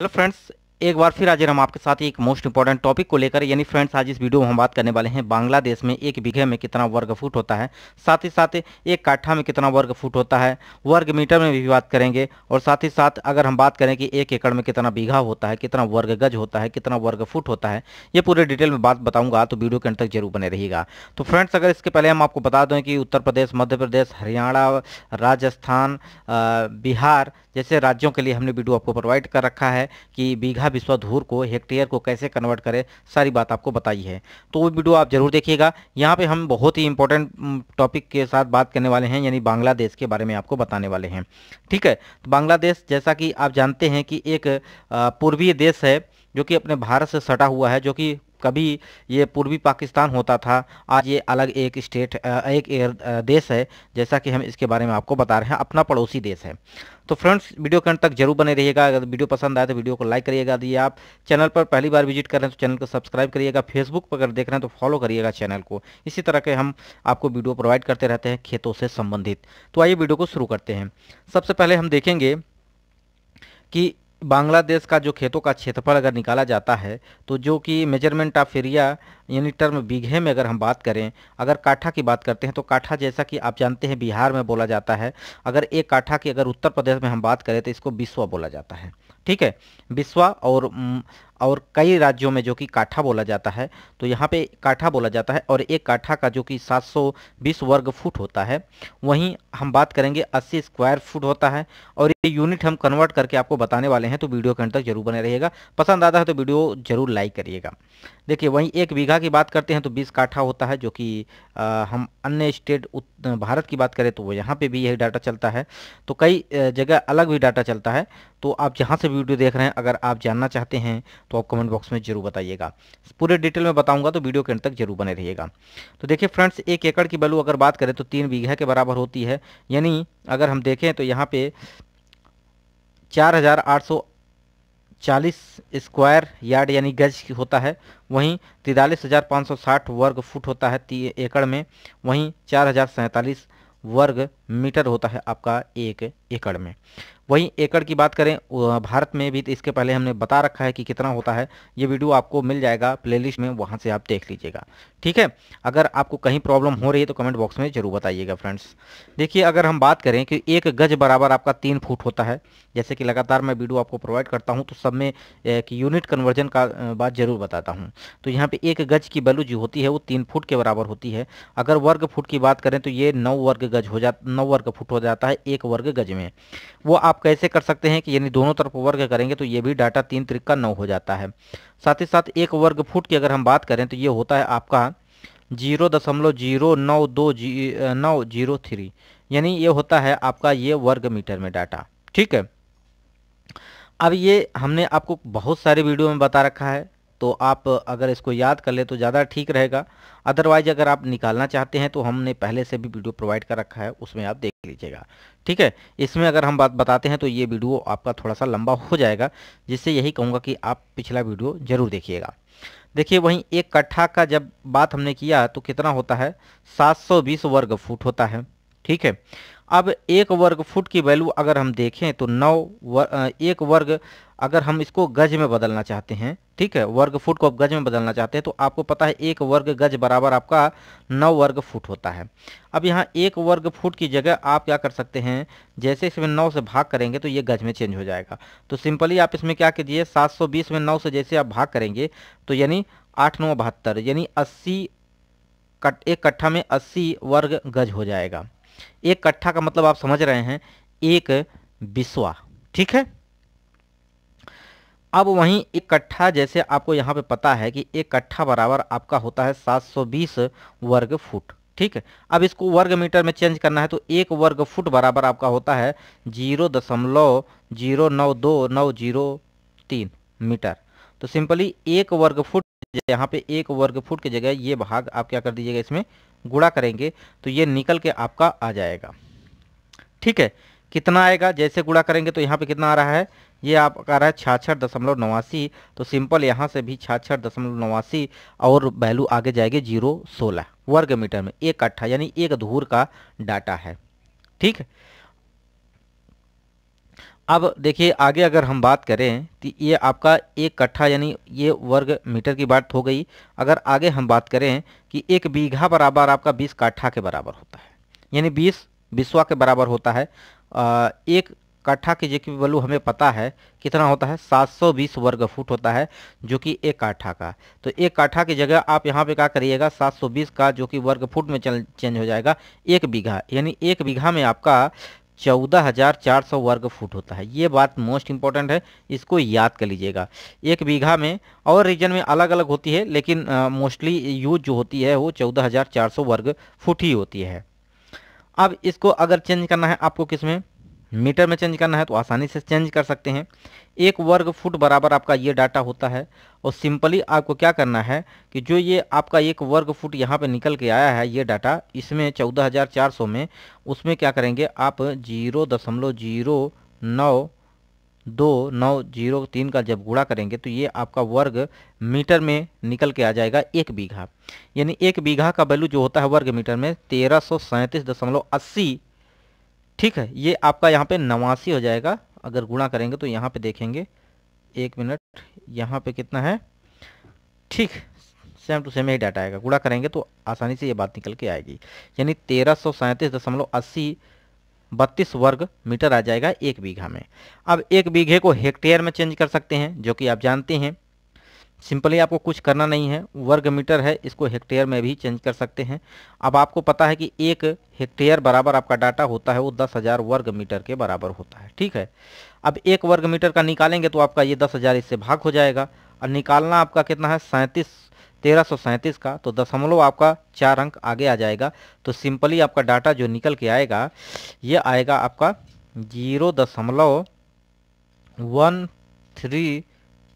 hello friends एक बार फिर आज हम आपके साथ एक मोस्ट इंपॉर्टेंट टॉपिक को लेकर यानी फ्रेंड्स आज इस वीडियो में हम बात करने वाले हैं बांग्लादेश में एक बीघे में कितना वर्ग फुट होता है साथ ही साथ एक काठा में कितना वर्ग फुट होता है वर्ग मीटर में भी बात करेंगे और साथ ही साथ अगर हम बात करें कि एक एकड़ में कितना बीघा होता है कितना वर्ग गज होता है कितना वर्ग फुट होता है ये पूरे डिटेल में बात बताऊँगा तो वीडियो के अंत तक जरूर बने रहेगा तो फ्रेंड्स अगर इसके पहले हम आपको बता दें कि उत्तर प्रदेश मध्य प्रदेश हरियाणा राजस्थान बिहार जैसे राज्यों के लिए हमने वीडियो आपको प्रोवाइड कर रखा है कि बीघा धूर को हेक्टेयर को कैसे कन्वर्ट करें सारी बात आपको बताई है तो वो वीडियो आप जरूर देखिएगा यहाँ पर हम बहुत ही इंपॉर्टेंट टॉपिक के साथ बात करने वाले हैं यानी बांग्लादेश के बारे में आपको बताने वाले हैं ठीक है तो बांग्लादेश जैसा कि आप जानते हैं कि एक पूर्वीय देश है जो कि अपने भारत से सटा हुआ है जो कि कभी ये पूर्वी पाकिस्तान होता था आज ये अलग एक स्टेट एक देश है जैसा कि हम इसके बारे में आपको बता रहे हैं अपना पड़ोसी देश है तो फ्रेंड्स वीडियो कंट तक जरूर बने रहिएगा अगर वीडियो पसंद आए तो वीडियो को लाइक करिएगा यदि आप चैनल पर पहली बार विजिट कर रहे हैं तो चैनल को सब्सक्राइब करिएगा फेसबुक पर अगर देख रहे हैं तो फॉलो करिएगा चैनल को इसी तरह के हम आपको वीडियो प्रोवाइड करते रहते हैं खेतों से संबंधित तो आइए वीडियो को शुरू करते हैं सबसे पहले हम देखेंगे कि बांग्लादेश का जो खेतों का क्षेत्रफल अगर निकाला जाता है तो जो कि मेजरमेंट ऑफ एरिया यानी टर्म बीघे में अगर हम बात करें अगर काठा की बात करते हैं तो काठा जैसा कि आप जानते हैं बिहार में बोला जाता है अगर एक काठा की अगर उत्तर प्रदेश में हम बात करें तो इसको बिस्वा बोला जाता है ठीक है बिस्वा और और कई राज्यों में जो कि काठा बोला जाता है तो यहाँ पे काठा बोला जाता है और एक काठा का जो कि 720 वर्ग फुट होता है वहीं हम बात करेंगे 80 स्क्वायर फुट होता है और ये यूनिट हम कन्वर्ट करके आपको बताने वाले हैं तो वीडियो के अंत तक जरूर बने रहिएगा पसंद आता है तो वीडियो जरूर लाइक करिएगा देखिए वहीं एक बीघा की बात करते हैं तो बीस काठा होता है जो कि हम अन्य स्टेट भारत की बात करें तो वो यहाँ पर भी यही डाटा चलता है तो कई जगह अलग भी डाटा चलता है तो आप जहाँ से वीडियो देख रहे हैं अगर आप जानना चाहते हैं तो आप कमेंट बॉक्स में जरूर बताइएगा पूरे डिटेल में बताऊंगा तो वीडियो के अंत तक जरूर बने रहिएगा तो देखिए फ्रेंड्स एक एकड़ की बलू अगर बात करें तो तीन बीघा के बराबर होती है यानी अगर हम देखें तो यहाँ पे चार हज़ार आठ सौ चालीस स्क्वायर यार्ड यानी गज होता है वहीं तिरालीस हज़ार पाँच सौ साठ वर्ग फुट होता है एकड़ में वहीं चार हज़ार सैंतालीस वर्ग मीटर होता है आपका एक एकड़ में वहीं एकड़ की बात करें भारत में भी तो इसके पहले हमने बता रखा है कि कितना होता है ये वीडियो आपको मिल जाएगा प्लेलिस्ट में वहाँ से आप देख लीजिएगा ठीक है अगर आपको कहीं प्रॉब्लम हो रही है तो कमेंट बॉक्स में ज़रूर बताइएगा फ्रेंड्स देखिए अगर हम बात करें कि एक गज बराबर आपका तीन फुट होता है जैसे कि लगातार मैं वीडियो आपको प्रोवाइड करता हूँ तो सब में एक यूनिट कन्वर्जन का बात ज़रूर बताता हूँ तो यहाँ पर एक गज की वैल्यू जो होती है वो तीन फुट के बराबर होती है अगर वर्ग फुट की बात करें तो ये नौ वर्ग गज हो जा नौ वर्ग फुट हो जाता है एक वर्ग गज में वो आप कैसे कर सकते हैं कि यानी दोनों तरफ वर्ग करेंगे तो ये भी डाटा तीन त्रिक का नौ हो जाता है साथ ही साथ एक वर्ग फुट की अगर हम बात करें तो ये होता है आपका जीरो दशमलव जीरो नौ दो जी नौ जीरो थ्री यानी ये होता है आपका ये वर्ग मीटर में डाटा ठीक है अब ये हमने आपको बहुत सारे वीडियो में बता रखा है तो आप अगर इसको याद कर ले तो ज़्यादा ठीक रहेगा अदरवाइज़ अगर आप निकालना चाहते हैं तो हमने पहले से भी वीडियो प्रोवाइड कर रखा है उसमें आप देख लीजिएगा ठीक है इसमें अगर हम बात बताते हैं तो ये वीडियो आपका थोड़ा सा लंबा हो जाएगा जिससे यही कहूँगा कि आप पिछला वीडियो ज़रूर देखिएगा देखिए वहीं एक कट्ठा का जब बात हमने किया तो कितना होता है सात वर्ग फुट होता है ठीक है अब एक वर्ग फुट की वैल्यू अगर हम देखें तो नौ वर, एक वर्ग अगर हम इसको गज में बदलना चाहते हैं ठीक है वर्ग फुट को आप गज में बदलना चाहते हैं तो आपको पता है एक वर्ग गज बराबर आपका नौ वर्ग फुट होता है अब यहाँ एक वर्ग फुट की जगह आप क्या कर सकते हैं जैसे इसमें नौ से भाग करेंगे तो ये गज में चेंज हो जाएगा तो सिंपली आप इसमें क्या कीजिए सात सौ बीस में नौ से जैसे आप भाग करेंगे तो यानी आठ नौ बहत्तर यानी अस्सी कट एक कट्ठा में अस्सी वर्ग गज हो जाएगा एक कट्ठा का मतलब आप समझ रहे हैं एक बिस्वा ठीक है अब वहीं एक कट्ठा जैसे आपको यहां पे पता है कि एक कट्ठा बराबर आपका होता है 720 वर्ग फुट ठीक है अब इसको वर्ग मीटर में चेंज करना है तो एक वर्ग फुट बराबर आपका होता है जीरो दशमलव जीरो नौ दो नौ जीरो तीन मीटर तो सिंपली एक वर्ग फुट यहाँ पे एक वर्ग फुट की जगह ये भाग आप क्या कर दीजिएगा इसमें गुड़ा करेंगे तो ये निकल के आपका आ जाएगा ठीक है कितना आएगा जैसे गुड़ा करेंगे तो यहाँ पे कितना आ रहा है ये आपका आ रहा है छाछठ दशमलव नवासी तो सिंपल यहाँ से भी छाछठ दशमलव नवासी और वैल्यू आगे जाएगी जीरो सोलह वर्ग मीटर में एक अट्ठा यानी एक धूर का डाटा है ठीक है अब देखिए आगे अगर हम बात करें तो ये आपका एक कट्ठा यानी ये वर्ग मीटर की बात हो गई अगर आगे हम बात करें कि एक बीघा बराबर आपका बीस कट्ठा के बराबर होता है यानी बीस बीसवा के बराबर होता है आ, एक कट्ठा की जो की वैल्यू हमें पता है कितना होता है 720 वर्ग फुट होता है जो कि एक काठा का तो एक काठा की जगह आप यहाँ पे क्या करिएगा 720 का जो कि वर्ग फुट में चल चेंज हो जाएगा एक बीघा यानी एक बीघा में आपका चौदह हज़ार चार सौ वर्ग फुट होता है ये बात मोस्ट इम्पॉर्टेंट है इसको याद कर लीजिएगा एक बीघा में और रीजन में अलग अलग होती है लेकिन मोस्टली यूज जो होती है वो चौदह हज़ार चार सौ वर्ग फुट ही होती है अब इसको अगर चेंज करना है आपको किस में मीटर में चेंज करना है तो आसानी से चेंज कर सकते हैं एक वर्ग फुट बराबर आपका ये डाटा होता है और सिंपली आपको क्या करना है कि जो ये आपका एक वर्ग फुट यहाँ पे निकल के आया है ये डाटा इसमें 14,400 में उसमें क्या करेंगे आप जीरो दशमलव जीरो नौ दो नौ जीरो तीन का जब गुणा करेंगे तो ये आपका वर्ग मीटर में निकल के आ जाएगा एक बीघा यानी एक बीघा का वैल्यू जो होता है वर्ग मीटर में तेरह सौ सैंतीस दशमलव अस्सी ठीक है ये आपका यहाँ पे नवासी हो जाएगा अगर गुणा करेंगे तो यहाँ पे देखेंगे एक मिनट यहाँ पे कितना है ठीक सेम टू सेम यही डाटा आएगा गुड़ा करेंगे तो आसानी से ये बात निकल के आएगी यानी तेरह सौ सैंतीस दशमलव अस्सी बत्तीस वर्ग मीटर आ जाएगा एक बीघा में अब एक बीघे को हेक्टेयर में चेंज कर सकते हैं जो कि आप जानते हैं सिंपली आपको कुछ करना नहीं है वर्ग मीटर है इसको हेक्टेयर में भी चेंज कर सकते हैं अब आपको पता है कि एक हेक्टेयर बराबर आपका डाटा होता है वो दस हज़ार वर्ग मीटर के बराबर होता है ठीक है अब एक वर्ग मीटर का निकालेंगे तो आपका ये दस हज़ार इससे भाग हो जाएगा और निकालना आपका कितना है सैंतीस तेरह सौ सैंतीस का तो दशमलव आपका चार अंक आगे आ जाएगा तो सिंपली आपका डाटा जो निकल के आएगा ये आएगा आपका जीरो दशमलव वन थ्री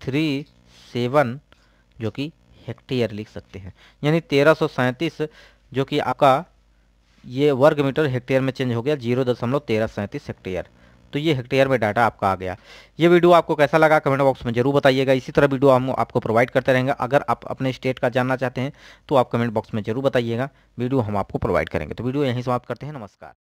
थ्री सेवन जो कि हेक्टेयर लिख सकते हैं यानी तेरह सौ सैंतीस जो कि आपका ये वर्ग मीटर हेक्टेयर में चेंज हो गया जीरो दशमलव तेरह सैंतीस हेक्टेयर तो ये हेक्टेयर में डाटा आपका आ गया ये वीडियो आपको कैसा लगा कमेंट बॉक्स में जरूर बताइएगा इसी तरह वीडियो हम आपको प्रोवाइड करते रहेंगे अगर आप अपने स्टेट का जानना चाहते हैं तो आप कमेंट बॉक्स में जरूर बताइएगा वीडियो हम आपको प्रोवाइड करेंगे तो वीडियो यहीं समाप्त करते हैं नमस्कार